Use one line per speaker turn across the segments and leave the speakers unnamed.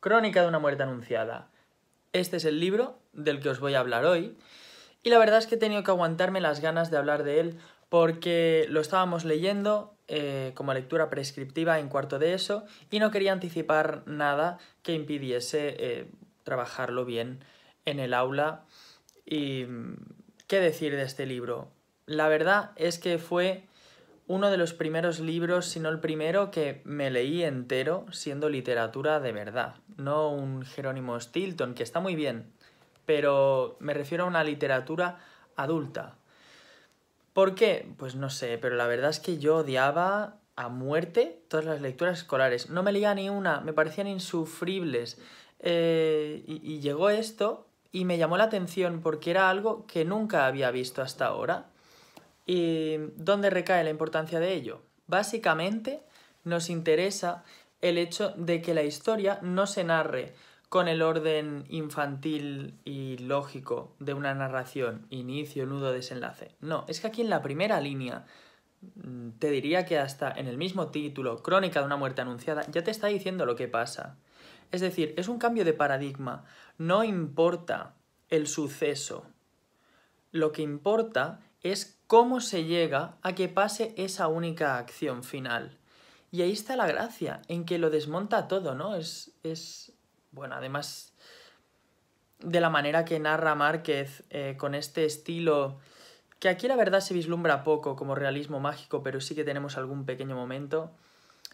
Crónica de una muerte anunciada. Este es el libro del que os voy a hablar hoy. Y la verdad es que he tenido que aguantarme las ganas de hablar de él porque lo estábamos leyendo eh, como lectura prescriptiva en cuarto de eso y no quería anticipar nada que impidiese eh, trabajarlo bien en el aula. Y qué decir de este libro. La verdad es que fue uno de los primeros libros, si no el primero, que me leí entero siendo literatura de verdad. No un Jerónimo Stilton, que está muy bien, pero me refiero a una literatura adulta. ¿Por qué? Pues no sé, pero la verdad es que yo odiaba a muerte todas las lecturas escolares. No me leía ni una, me parecían insufribles. Eh, y, y llegó esto y me llamó la atención porque era algo que nunca había visto hasta ahora. ¿Y dónde recae la importancia de ello? Básicamente nos interesa el hecho de que la historia no se narre con el orden infantil y lógico de una narración, inicio, nudo, desenlace. No, es que aquí en la primera línea, mm, te diría que hasta en el mismo título, Crónica de una muerte anunciada, ya te está diciendo lo que pasa. Es decir, es un cambio de paradigma. No importa el suceso. Lo que importa es cómo se llega a que pase esa única acción final. Y ahí está la gracia, en que lo desmonta todo, ¿no? Es, es bueno, además de la manera que narra Márquez, eh, con este estilo, que aquí la verdad se vislumbra poco como realismo mágico, pero sí que tenemos algún pequeño momento,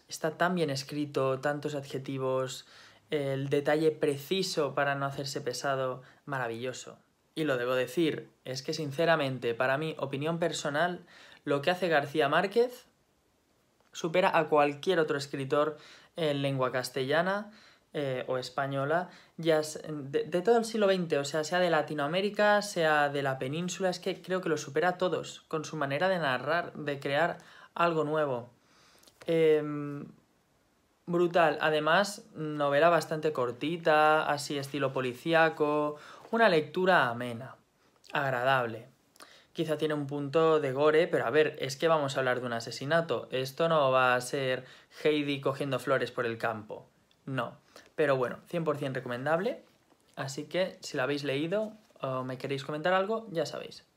está tan bien escrito, tantos adjetivos, el detalle preciso para no hacerse pesado, maravilloso y lo debo decir, es que sinceramente, para mi opinión personal, lo que hace García Márquez supera a cualquier otro escritor en lengua castellana eh, o española, ya de, todo el siglo XX, o sea, sea de Latinoamérica, sea de la península, es que creo que lo supera a todos, con su manera de narrar, de crear algo nuevo. Em, Brutal. Además, novela bastante cortita, así estilo policíaco, una lectura amena, agradable. Quizá tiene un punto de gore, pero a ver, es que vamos a hablar de un asesinato. Esto no va a ser Heidi cogiendo flores por el campo. No. Pero bueno, 100% recomendable. Así que si la habéis leído o me queréis comentar algo, ya sabéis.